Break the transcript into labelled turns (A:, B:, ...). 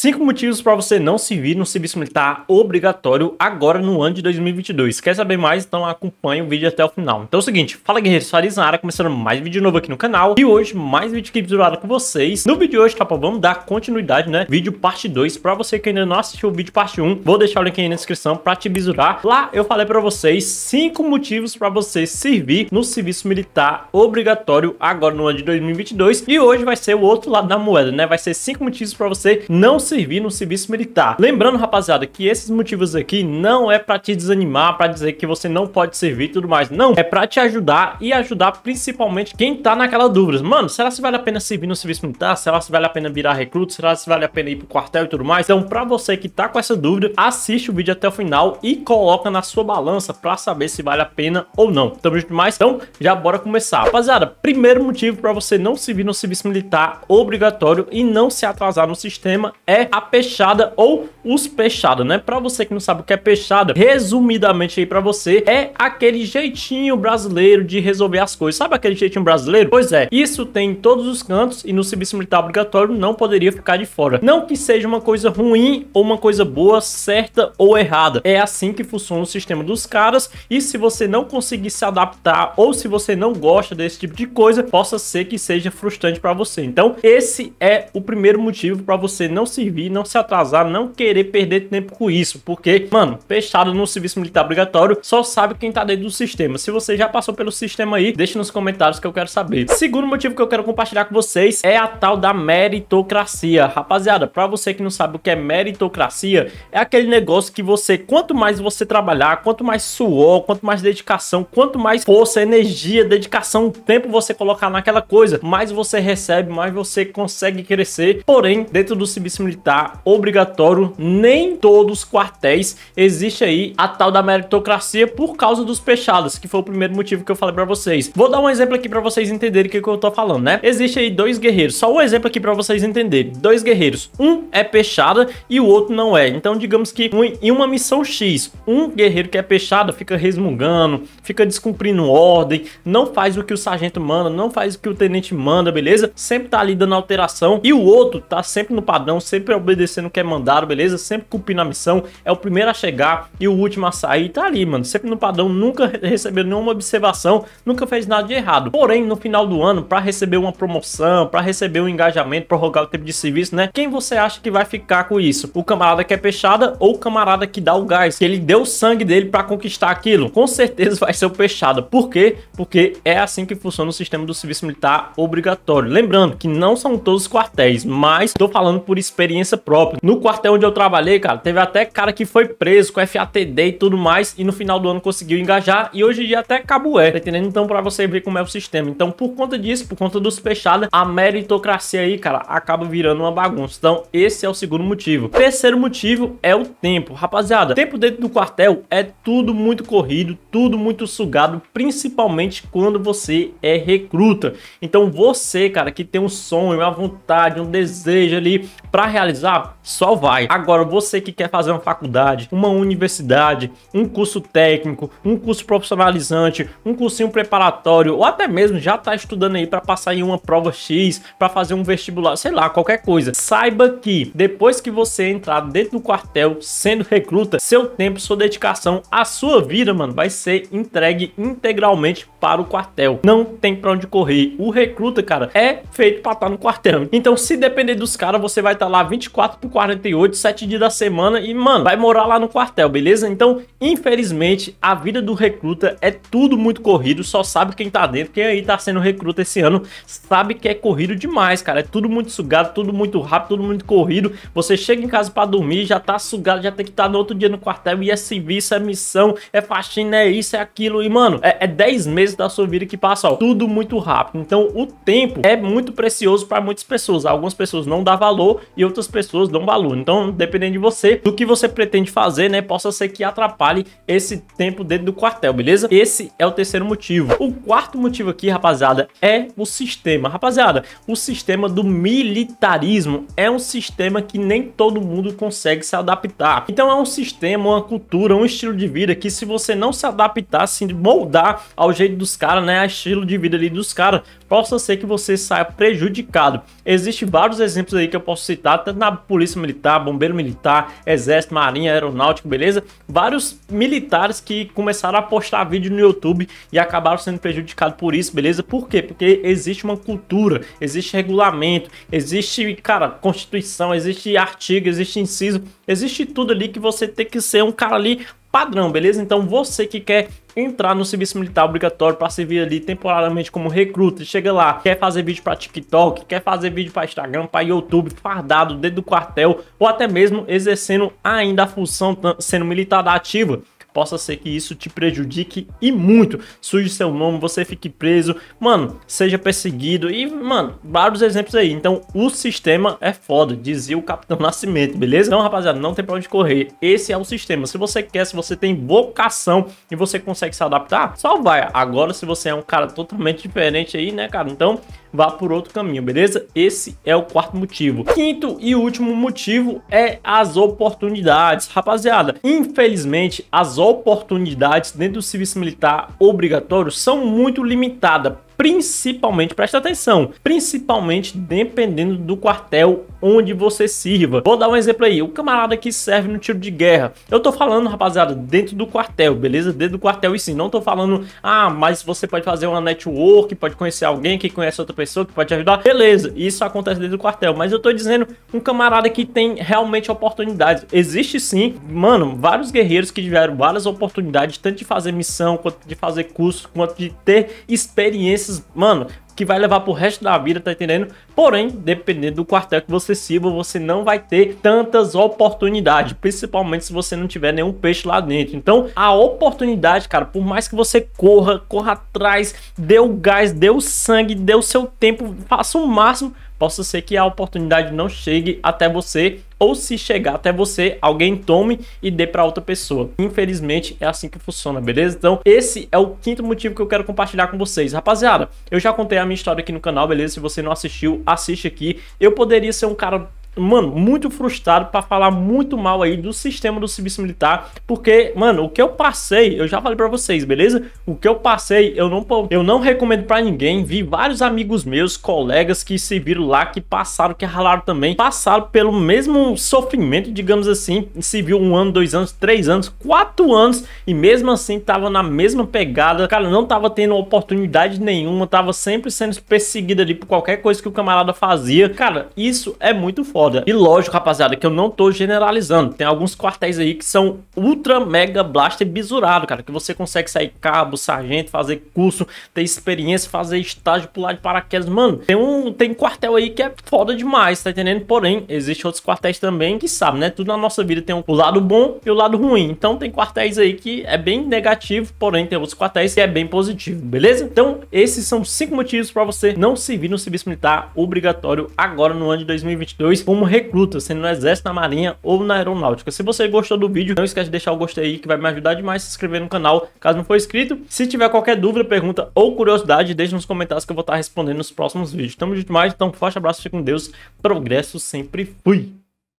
A: Cinco motivos para você não servir no serviço militar obrigatório agora no ano de 2022. Quer saber mais? Então acompanhe o vídeo até o final. Então é o seguinte, fala guerreiros, Fariz na área, começando mais vídeo novo aqui no canal. E hoje, mais vídeo aqui visualizado com vocês. No vídeo de hoje, capa, vamos dar continuidade, né? Vídeo parte 2. Para você que ainda não assistiu o vídeo parte 1, um, vou deixar o link aí na descrição para te bisurar. Lá eu falei para vocês cinco motivos para você servir no serviço militar obrigatório agora no ano de 2022. E hoje vai ser o outro lado da moeda, né? Vai ser cinco motivos para você não servir no serviço militar. Lembrando, rapaziada, que esses motivos aqui não é para te desanimar, para dizer que você não pode servir e tudo mais. Não, é para te ajudar e ajudar principalmente quem tá naquela dúvida. Mano, será se vale a pena servir no serviço militar? Será se vale a pena virar recruta? Será se vale a pena ir pro quartel e tudo mais? Então, para você que tá com essa dúvida, assiste o vídeo até o final e coloca na sua balança para saber se vale a pena ou não. Tamo junto demais? Então, já bora começar. Rapaziada, primeiro motivo para você não servir no serviço militar obrigatório e não se atrasar no sistema é é a peixada ou os peixados, né? Pra você que não sabe o que é peixada, resumidamente aí pra você, é aquele jeitinho brasileiro de resolver as coisas. Sabe aquele jeitinho brasileiro? Pois é, isso tem em todos os cantos e no serviço militar obrigatório não poderia ficar de fora. Não que seja uma coisa ruim ou uma coisa boa, certa ou errada. É assim que funciona o sistema dos caras e se você não conseguir se adaptar ou se você não gosta desse tipo de coisa, possa ser que seja frustrante pra você. Então, esse é o primeiro motivo pra você não se servir, não se atrasar, não querer perder tempo com isso, porque, mano, fechado no serviço militar obrigatório, só sabe quem tá dentro do sistema. Se você já passou pelo sistema aí, deixa nos comentários que eu quero saber. Segundo motivo que eu quero compartilhar com vocês é a tal da meritocracia. Rapaziada, pra você que não sabe o que é meritocracia, é aquele negócio que você, quanto mais você trabalhar, quanto mais suor, quanto mais dedicação, quanto mais força, energia, dedicação, tempo você colocar naquela coisa, mais você recebe, mais você consegue crescer. Porém, dentro do serviço militar militar tá obrigatório, nem todos os quartéis existe aí a tal da meritocracia por causa dos peixados, que foi o primeiro motivo que eu falei pra vocês. Vou dar um exemplo aqui pra vocês entenderem o que, que eu tô falando, né? Existe aí dois guerreiros, só um exemplo aqui pra vocês entenderem. Dois guerreiros, um é peixada e o outro não é. Então, digamos que um, em uma missão X, um guerreiro que é peixada fica resmungando, fica descumprindo ordem, não faz o que o sargento manda, não faz o que o tenente manda, beleza? Sempre tá ali dando alteração e o outro tá sempre no padrão, sempre sempre obedecendo o que é mandado, beleza? Sempre cumprindo a missão, é o primeiro a chegar e o último a sair, tá ali, mano. Sempre no padrão, nunca recebeu nenhuma observação, nunca fez nada de errado. Porém, no final do ano, para receber uma promoção, para receber um engajamento, prorrogar o tempo de serviço, né? Quem você acha que vai ficar com isso? O camarada que é peixada ou o camarada que dá o gás, que ele deu o sangue dele para conquistar aquilo? Com certeza vai ser o peixada. Por quê? Porque é assim que funciona o sistema do serviço militar obrigatório. Lembrando que não são todos os quartéis, mas tô falando por experiência experiência própria. No quartel onde eu trabalhei, cara, teve até cara que foi preso com FATD e tudo mais, e no final do ano conseguiu engajar, e hoje em dia até cabo é, tá entendendo? Então, pra você ver como é o sistema. Então, por conta disso, por conta dos fechados, a meritocracia aí, cara, acaba virando uma bagunça. Então, esse é o segundo motivo. Terceiro motivo é o tempo. Rapaziada, tempo dentro do quartel é tudo muito corrido, tudo muito sugado, principalmente quando você é recruta. Então, você, cara, que tem um sonho, uma vontade, um desejo ali pra realizar realizar, só vai. Agora, você que quer fazer uma faculdade, uma universidade, um curso técnico, um curso profissionalizante, um cursinho preparatório, ou até mesmo já tá estudando aí para passar em uma prova X, para fazer um vestibular, sei lá, qualquer coisa. Saiba que depois que você entrar dentro do quartel sendo recruta, seu tempo, sua dedicação, a sua vida, mano, vai ser entregue integralmente para o quartel. Não tem para onde correr. O recruta, cara, é feito para estar tá no quartel. Então, se depender dos caras, você vai estar tá lá 24 por 48, 7 dias da semana e, mano, vai morar lá no quartel, beleza? Então, infelizmente, a vida do recruta é tudo muito corrido, só sabe quem tá dentro. Quem aí tá sendo recruta esse ano sabe que é corrido demais, cara. É tudo muito sugado, tudo muito rápido, tudo muito corrido. Você chega em casa para dormir, já tá sugado, já tem que estar tá no outro dia no quartel e é serviço, é missão, é faxina, é isso, é aquilo. E, mano, é, é 10 meses da sua vida que passa, ó, tudo muito rápido. Então, o tempo é muito precioso para muitas pessoas. Algumas pessoas não dá valor e outras outras pessoas dão valor. Então, dependendo de você, do que você pretende fazer, né? Possa ser que atrapalhe esse tempo dentro do quartel, beleza? Esse é o terceiro motivo. O quarto motivo aqui, rapaziada, é o sistema. Rapaziada, o sistema do militarismo é um sistema que nem todo mundo consegue se adaptar. Então, é um sistema, uma cultura, um estilo de vida que se você não se adaptar, se moldar ao jeito dos caras, né? A estilo de vida ali dos caras, possa ser que você saia prejudicado. Existem vários exemplos aí que eu posso citar, tanto na polícia militar, bombeiro militar, exército, marinha, aeronáutico, beleza? Vários militares que começaram a postar vídeo no YouTube e acabaram sendo prejudicados por isso, beleza? Por quê? Porque existe uma cultura, existe regulamento, existe, cara, constituição, existe artigo, existe inciso, existe tudo ali que você tem que ser um cara ali padrão, beleza? Então você que quer entrar no serviço militar obrigatório para servir ali temporariamente como recruta, chega lá, quer fazer vídeo para TikTok, quer fazer vídeo para Instagram, para YouTube, fardado dentro do quartel ou até mesmo exercendo ainda a função sendo militar da ativa possa ser que isso te prejudique e muito. Suje seu nome, você fique preso, mano, seja perseguido e, mano, vários exemplos aí. Então, o sistema é foda, dizia o Capitão Nascimento, beleza? Então, rapaziada, não tem pra onde correr. Esse é o sistema. Se você quer, se você tem vocação e você consegue se adaptar, só vai. Agora, se você é um cara totalmente diferente aí, né, cara? Então, vá por outro caminho, beleza? Esse é o quarto motivo. Quinto e último motivo é as oportunidades. Rapaziada, infelizmente, as oportunidades dentro do serviço militar obrigatório são muito limitadas principalmente, presta atenção, principalmente dependendo do quartel onde você sirva. Vou dar um exemplo aí, o camarada que serve no tiro de guerra. Eu tô falando, rapaziada, dentro do quartel, beleza? Dentro do quartel e sim, não tô falando, ah, mas você pode fazer uma network, pode conhecer alguém que conhece outra pessoa que pode te ajudar. Beleza, isso acontece dentro do quartel, mas eu tô dizendo um camarada que tem realmente oportunidades. Existe sim, mano, vários guerreiros que tiveram várias oportunidades, tanto de fazer missão, quanto de fazer curso, quanto de ter experiência mano, que vai levar pro resto da vida, tá entendendo? Porém, dependendo do quartel que você sirva, você não vai ter tantas oportunidades, principalmente se você não tiver nenhum peixe lá dentro. Então, a oportunidade, cara, por mais que você corra, corra atrás, dê o gás, dê o sangue, dê o seu tempo, faça o máximo, possa ser que a oportunidade não chegue até você ou se chegar até você, alguém tome e dê para outra pessoa. Infelizmente é assim que funciona, beleza? Então, esse é o quinto motivo que eu quero compartilhar com vocês. Rapaziada, eu já contei a minha história aqui no canal, beleza? Se você não assistiu, assiste aqui. Eu poderia ser um cara mano, muito frustrado para falar muito mal aí do sistema do serviço militar, porque, mano, o que eu passei, eu já falei para vocês, beleza? O que eu passei, eu não eu não recomendo para ninguém. Vi vários amigos meus, colegas que se viram lá que passaram, que ralaram também, passaram pelo mesmo sofrimento, digamos assim, se viu um ano, dois anos, três anos, quatro anos e mesmo assim tava na mesma pegada. Cara, não tava tendo oportunidade nenhuma, tava sempre sendo perseguido ali por qualquer coisa que o camarada fazia. Cara, isso é muito forte foda. E lógico, rapaziada, que eu não tô generalizando. Tem alguns quartéis aí que são ultra mega blaster bisurado, cara. Que você consegue sair cabo, sargento, fazer curso, ter experiência, fazer estágio, pular de paraquedas. Mano, tem um tem quartel aí que é foda demais, tá entendendo? Porém, existem outros quartéis também que sabe, né? Tudo na nossa vida tem o lado bom e o lado ruim. Então tem quartéis aí que é bem negativo, porém tem outros quartéis que é bem positivo, beleza? Então, esses são cinco motivos para você não servir no serviço militar obrigatório agora no ano de 2022 como recruta, sendo no exército, na marinha ou na aeronáutica. Se você gostou do vídeo, não esquece de deixar o gostei aí que vai me ajudar demais se inscrever no canal, caso não for inscrito. Se tiver qualquer dúvida, pergunta ou curiosidade, deixe nos comentários que eu vou estar respondendo nos próximos vídeos. Tamo junto mais, então forte abraço, fique com Deus, progresso sempre fui!